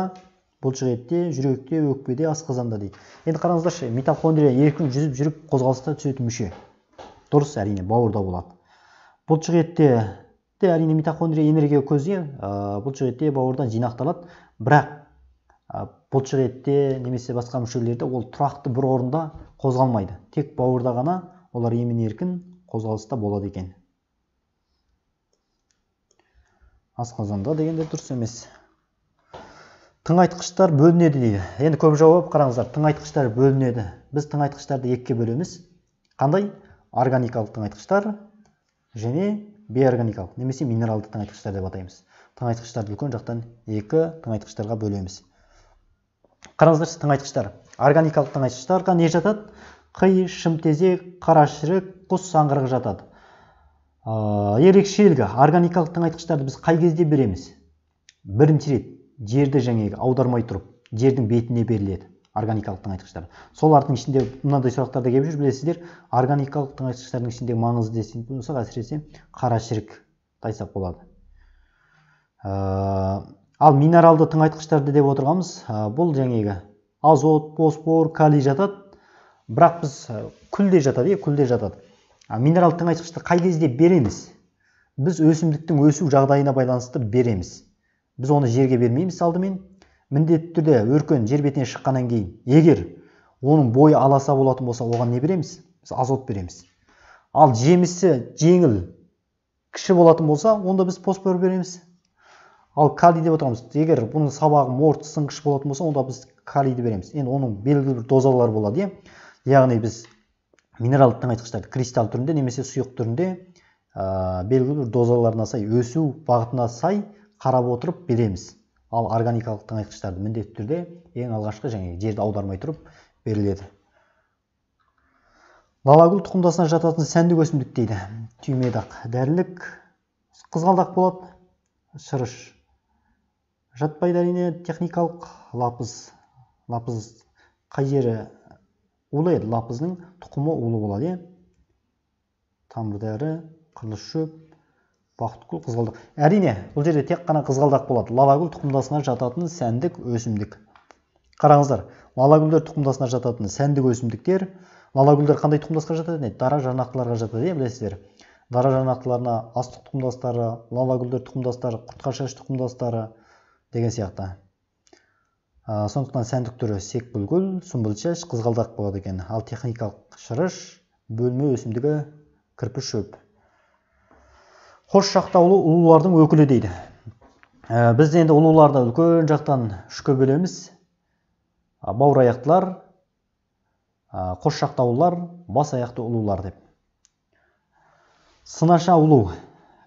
бұлшықетте жүректе өкпеде асқазанда дейді енді қараңыздаршы митохондрия еркін жүзіп жүріп қозғалысқа түсетін мүше дұрыс әрине бауырда болады етте әрине митохондрия энергия көзі ә, бұлшық етте бауырдан жинақталады бірақ ә, бұлшық етте немесе басқа мүшелерде ол тұрақты бір орында қозғалмайды тек бауырда ғана олар емін еркін қозғалыста болады екен асқазанда дегендер дұрыс емес тыңайтқыштар бөлінеді дейді енді көп жауап қараңыздар тыңайтқыштар бөлінеді біз тыңайтқыштарды екіге бөлеміз қандай органикалық тыңайтқыштар және бейорганикалық немесе минералды тыңайтқыштар деп атаймыз тыңайтқыштарды үлкен жақтан екі тыңайтқыштарға бөлеміз қараңыздаршы тыңайтқыштар органикалық тыңайтқыштарға не жатады қи шымтезек қарашірік құс саңғырығы жатады ә, ерекшелігі органикалық тыңайтқыштарды біз қай кезде береміз бірінші рет жерді жаңағы аудармай тұрып жердің бетіне беріледі органикалық тыңайтқыштар солардың ішінде мынандай сұрақтар да келіп жүр білесіздер органикалық тыңайтқыштардың ішінде маңызды десең болсақ әсіресе қара шірік айтсақ болады ә, ал минералды тыңайтқыштарды деп отырғанбыз ә, бұл жаңағы азот фосфор калий жатады бірақ біз э, күлде жатады иә күлде жатады ә, минералды тыңайтқышты қай кезде береміз біз өсімдіктің өсу жағдайына байланысты береміз біз оны жерге бермейміз алдымен міндетті түрде өркен жер бетіне шыққаннан кейін егер оның бойы аласа болатын болса оған не береміз біз азот береміз ал жемісі жеңіл кіші болатын болса онда біз фосфор береміз ал калий деп отырмыз егер бұның сабағы морт сынғыш болатын болса онда біз калийді береміз енді оның белгілі бір дозалары болады иә яғни біз минералды тыңайтқыштарды кристалл түрінде немесе сұйық түрінде ә, белгілі бір дозаларына сай өсу бағытына сай қарап отырып береміз ал органикалық тыңайтқыштарды міндетті түрде ең алғашқы және жерді аудармай тұрып беріледі лалагүл тұқымдасына жататын сәндік өсімдік дейді түймедақ дәрілік қызғалдақ болады шырыш жатпайды әрине техникалық лапыз лапыз қай жері улы еді лапыздың тұқымы улы болады иә тамыр дәрі қырлы шөп бақытгүл қызғалдақ әрине бұл жерде тек қана қызғалдақ болады лалагүл тұқымдасына жататын сәндік өсімдік қараңыздар лалагүлдер тұқымдасына жататын сәндік өсімдіктер лалагүлдер қандай тұқымдасқа жатады еді дара жарнақтыларға жатады иә білесіздер дара жарнақтыларына астық тұқымдастары лалагүлдер тұқымдастары құртқашаш тұқымдастары деген сияқты ә, сондықтан сәндік түрі секбүлгүл сүмбілшаш қызғалдақ болады екен ал техникалық шырыш бөлме өсімдігі кірпіш шөп қош жақтаулы ұлулардың өкілі дейді ә, біз енді ұлуларды үлкен жақтан үшке бөлеміз ә, бауыр аяқтылар қош жақтаулылар бас аяқты ұлулар деп сынаша ұлу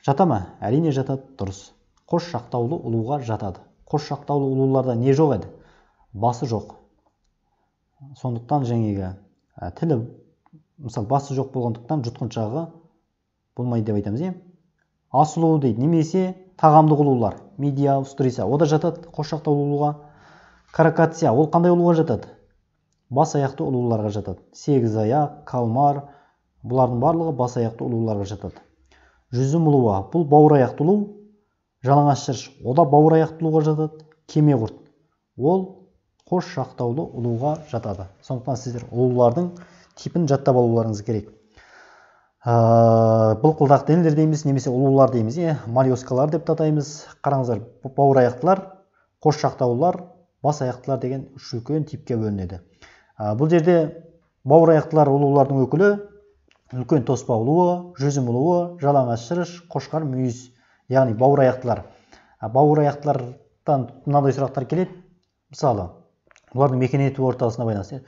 жата ма әрине жатады дұрыс қош жақтаулы ұлуға жатады қош жақтаулы ұлуларда не жоқ еді басы жоқ сондықтан жаңағы тілі мысалы басы жоқ болғандықтан жұтқыншағы болмайды деп айтамыз иә асылу дейді немесе тағамды ұлулар медиа ол ода жатады қошақтау ұлуға каракация ол қандай ұлуға жатады бас аяқты ұлуларға жатады сегіз аяқ калмар бұлардың барлығы бас аяқты ұлуларға жатады жүзім ұлуы бұл аяқты ұлу жалаңаш шырш ол да аяқты ұлуға жатады кеме құрт ол қос жақтаулы ұлуға жатады сондықтан сіздер ұлулардың типін жаттап алуларыңыз керек ә, э, былқылдақ денелер дейміз немесе ұлулар дейміз иә деп те атаймыз қараңыздар аяқтылар, қос жақтаулылар бас аяқтылар деген үш үлкен типке бөлінеді ә, бұл жерде аяқтылар ұлулардың өкілі үлкен тоспа ұлуы жүзім ұлуы жалаңаш шырыш қошқар мүйіз яғни бауыраяқтылар ә, э, бауыраяқтылардан мынандай сұрақтар келеді мысалы олардың мекен ету ортасына байланысты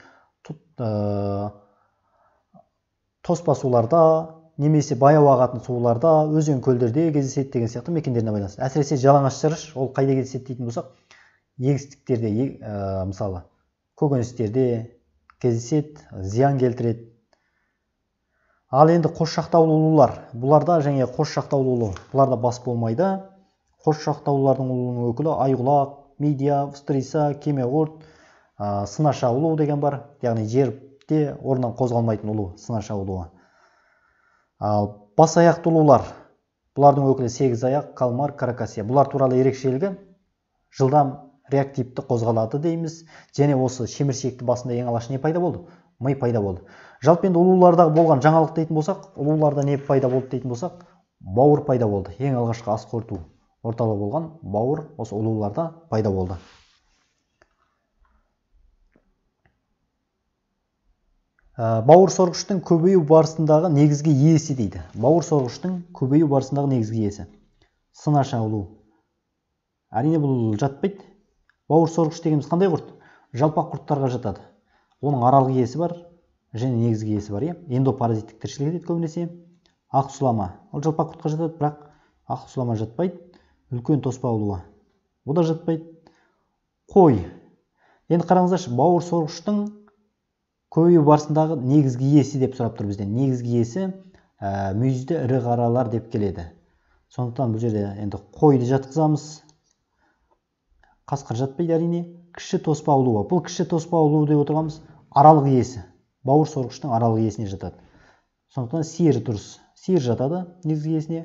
тоспа суларда немесе баяу ағатын суларда өзен көлдерде кездеседі деген сияқты мекендеріне байланысты әсіресе жалаңаш жырыш ол қайда кездеседі дейтін болсақ егістіктерде ә, мысалы көкөністерде кездеседі зиян келтіреді ал енді қосжақтаулы ұлулар бұларда және қосжақтаулы бұларда бас болмайды қосжақтаулылардың өкілі айғұлақ медиа устрица кемеқұрт ә, сынаша ұлу деген бар яғни жер де орнынан қозғалмайтын ұлу сынаша ұлуы ал бас аяқты ұлулар бұлардың өкілі сегіз аяқ қалмар, каракасия бұлар туралы ерекшелігі жылдам реактивті қозғалады дейміз және осы шеміршекті басында ең алғаш не пайда болды ми пайда болды жалпы енді ұлулардағы болған жаңалық дейтін болсақ ұлуларда не пайда болды дейтін болсақ бауыр пайда болды ең алғашқы ас қорыту орталығы болған бауыр осы ұлуларда пайда болды Ә, бауыр сорғыштың көбею барысындағы негізгі иесі дейді бауыр сорғыштың көбею барысындағы негізгі иесі сынаша алу әрине бұл жатпайды бауыр сорғыш дегеніміз қандай құрт жалпақ құрттарға жатады оның аралық иесі бар және негізгі иесі бар иә эндопаразиттік тіршілік етеді көбінесе ақ ол жалпақ құртқа жатады бірақ ақ сұлама жатпайды үлкен тоспа алуы ол да жатпайды қой енді қараңыздаршы бауыр сорғыштың көбею барысындағы негізгі иесі деп сұрап тұр бізден негізгі иесі ә, мүйізді ірі қаралар деп келеді сондықтан бұл жерде енді қойды жатқызамыз қасқыр жатпайды әрине кіші тоспа ұлуы бұл кіші тоспа ұлуы деп отырғанымыз аралық иесі бауыр сорғыштың аралық иесіне жатады сондықтан сиыр дұрыс сиыр жатады негізгі иесіне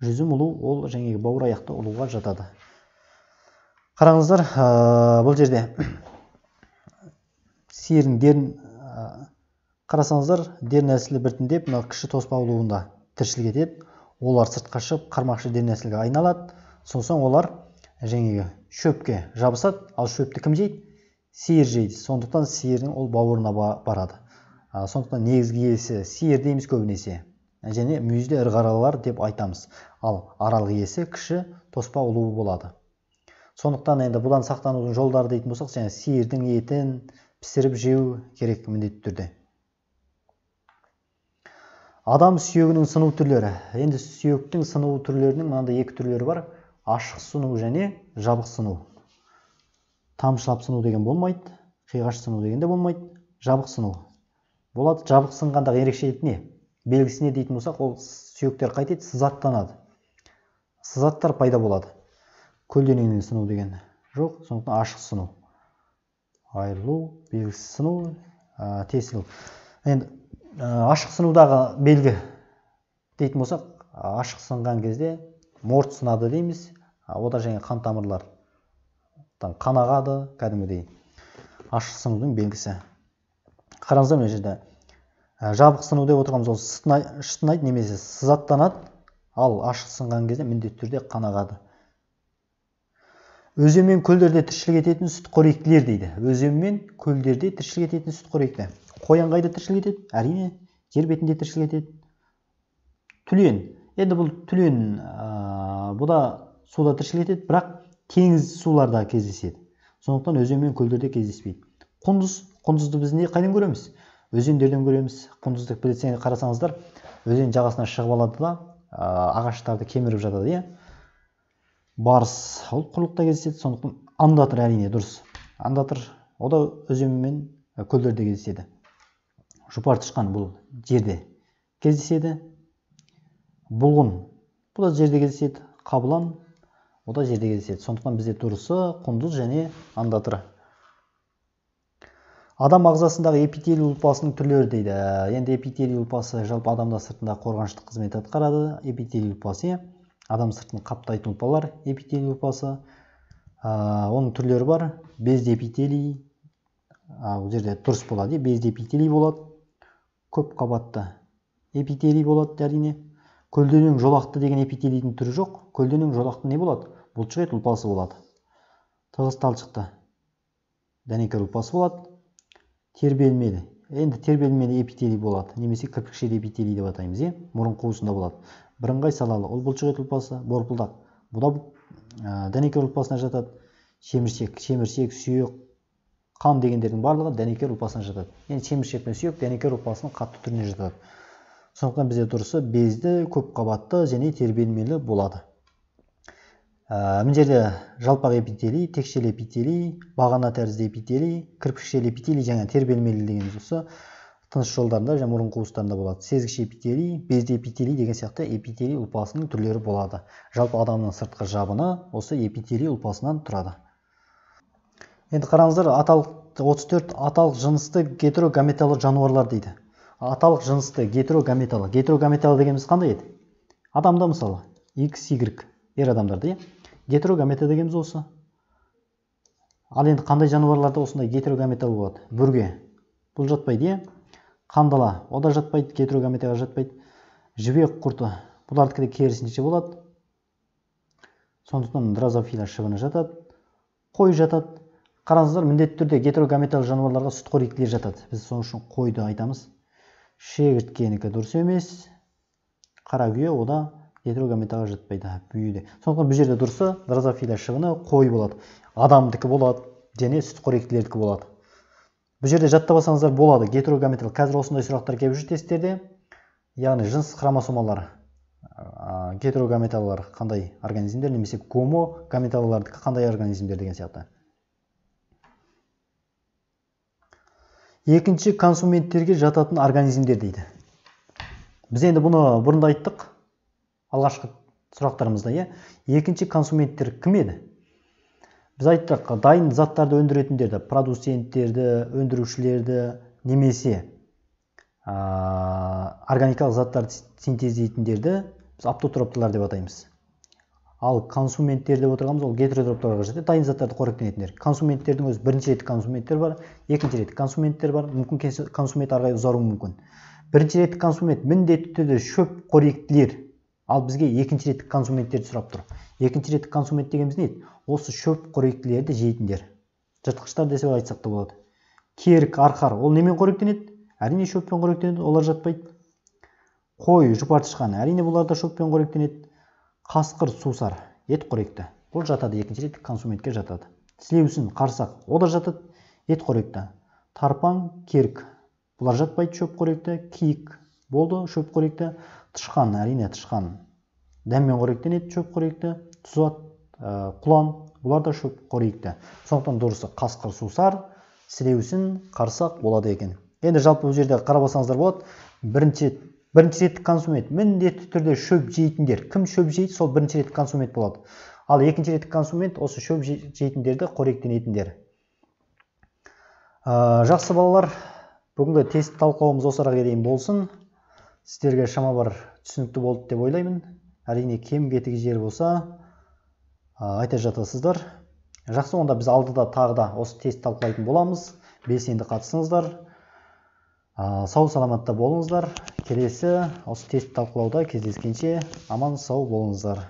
жүзім ұлу ол жаңағы бауыр аяқты ұлуға жатады қараңыздар ә, бұл жерде сиырдың Ә, қарасаңыздар дер нәсілі біртіндеп мына кіші тоспа ауруында тіршілік етеді олар сыртқа шығып қармақшы дер нәсілге айналады сосын олар жаңағы шөпке жабысады ал шөпті кім жейді сиыр жейді сондықтан сиырдың ол бауырына барады ә, сондықтан негізгі иесі сиыр дейміз көбінесе және мүйізді ірі деп айтамыз ал аралық иесі кіші тоспа ұлуы болады сондықтан енді бұдан сақтанудың жолдары дейтін болсақ жаңағы сиырдың етін пісіріп жеу керек міндетті түрде адам сүйегінің сыну түрлері енді сүйектің сыну түрлерінің мынандай екі түрлері бар ашық сыну және жабық сыну тамшылап сыну деген болмайды қиғаш сыну деген де болмайды жабық сыну болады жабық сынғандағы ерекшелік не белгісіне дейтін болсақ ол сүйектер қайтеді сызаттанады сызаттар пайда болады көлденеңнен сыну деген жоқ сондықтан ашық сыну айырылу белгісі сыну ә, тесілу енді ашық сынудағы белгі дейтін болсақ ашық сынған кезде морт сынады дейміз ода және қан тамырлардан қан ағады кәдімгідей ашық сынудың белгісі қараңыздар мына жерде ә, жабық сыну деп отырғанымыз ол шытынайды немесе сызаттанады ал ашық сынған кезде міндетті түрде қан ағады өзен мен көлдерде тіршілік ететін сүтқоректілер дейді өзен мен көлдерде тіршілік ететін сүтқоректі қоян қайда тіршілік етеді әрине жер бетінде тіршілік етеді түлен енді бұл түлен ә, бұл да суда тіршілік етеді бірақ теңіз суларда кездеседі сондықтан өзен мен көлдерде кездеспейді құндыз құндызды біз не қайдан көреміз өзендерден көреміз құндызды қарасаңыздар өзен жағасына шығып алады да ә, ағаштарды кеміріп жатады иә барыс ол құрлықта кездеседі сондықтан андатыр әрине дұрыс андатыр ол да өзен мен көлдерде кездеседі жұпар тышқан бұл жерде кездеседі бұлғын бұл да жерде кездеседі қабылан ол да жерде кездеседі сондықтан бізде дұрысы құндыз және андатыр адам ағзасындағы эпителий ұлпасының түрлері дейді енді эпителий ұлпасы жалпы адамда сыртында қорғаныштық қызмет атқарады эпителий ұлпасы иә адам сыртын қаптайтын ұлпалар эпителий ұлпасы ә, оның түрлері бар безді эпителий ол жерде дұрыс болады иә безді эпителий болады көп қабатты эпителий болады әрине көлденең жолақты деген эпителийдің түрі жоқ көлденең жолақты не болады бұлшық ет ұлпасы болады тығыз талшықты дәнекер ұлпасы болады тербелмелі енді тербелмелі эпителий болады немесе кірпікшелі эпителий деп атаймыз иә мұрын қуысында болады бірыңғай салалы ол ет ұлпасы борпылдақ Бұда да ә, дәнекер ұлпасына жатады шеміршек шеміршек сүйек қан дегендердің барлығы дәнекер ұлпасына жатады яғни шеміршек пен сүйек дәнекер ұлпасының қатты түріне жатады сондықтан бізде дұрысы безді көп қабатты және тербелмелі болады ә, мына жерде жалпақ эпителий текшелі эпителий бағана тәрізді эпителий кірпікшелі эпителий және тербелмелі деген осы тыныс жолдарында және мұрын қуыстарында болады сезгіш эпителий безді эпителий деген сияқты эпителий ұлпасының түрлері болады жалпы адамның сыртқы жабыны осы эпителий ұлпасынан тұрады енді қараңыздар аталық 34 аталық жынысты гетерогаметалы жануарлар дейді аталық жынысты гетерогаметалы гетерогаметалы дегеніміз қандай еді адамда мысалы икс y ер адамдарда иә гетерогамета дегеніміз осы ал енді қандай жануарларда осындай гетерогаметалы болады бүрге бұл жатпайды иә қандала ол да жатпайды гидрогометрияға жатпайды жібек құрты бұлардікі де керісінше болады сондықтан дрозофила шыбыны жатады қой жатады қараңыздар міндетті түрде гетерогаметалы жануарларға сүтқоректілер жатады біз сол үшін қойды айтамыз шегірткенікі дұрыс емес қара күйе, да гетерогаметияға жатпайды бүйеде сондықтан бұл жерде дұрысы дрозофила шыбыны қой болады адамдікі болады және сүтқоректілердікі болады бұл жерде жаттап болады гетерогометрия қазір осындай сұрақтар келіп жүр тесттерде яғни жыныс хромосомалары ә, гетерогометалар қандай организмдер немесе гомо қандай организмдер деген сияқты екінші консументтерге жататын организмдер дейді біз енді бұны бұрында айттық алғашқы сұрақтарымызда иә екінші консументтер кім еді біз айттық дайын заттарды өндіретіндерді продуценттерді өндірушілерді немесе ә, органикалық заттарды синтездейтіндерді біз аптотроптылар деп атаймыз ал консументтер деп отырғанымыз ол гетеротроптыларға жатады дайын заттарды қоректенетіндер консументтердің өзі бірінші рет консументтер бар екінші рет консументтер бар мүмкін консумент ары қарай ұзаруы мүмкін бірінші рет консумент міндетті түрде шөп қоректілер ал бізге екінші реттік консументтерді сұрап тұр екінші реттік консумент дегеніміз не осы шөп қоректілерді жейтіндер жыртқыштар десе айтсақ та болады керік арқар ол немен қоректенеді әрине шөппен қоректенеді олар жатпайды қой тышқан әрине бұлар да шөппен қоректенеді қасқыр сусар ет қоректі бұл жатады екінші реттік консументке жатады сілеусін қарсақ ол да жатады ет қоректі тарпаң керік бұлар жатпайды шөп қоректі киік болды шөп қоректі тышқан әрине тышқан дәммен қоректенеді шөп қоректі тұзат ә, құлан бұлар да шөп қоректі сондықтан дұрысы қасқыр сусар сілеусін қарсақ болады екен енді жалпы бұл жерде қарап алсаңыздар болады бірінші бірінші реттік консумент міндетті түрде шөп жейтіндер кім шөп жейді сол бірінші реттік консумент болады ал екінші реттік консумент осы шөп жейтіндерді қоректенетіндер ә, жақсы балалар бүгінгі тест талқылауымыз осыға дейін болсын сіздерге шама бар түсінікті болды деп ойлаймын әрине кем кетігі жер болса ә, айта жатасыздар жақсы онда біз алдыда тағы да осы тест талқылайтын боламыз белсенді қатысыңыздар ә, сау саламатта болыңыздар келесі осы тест талқылауда кездескенше аман сау болыңыздар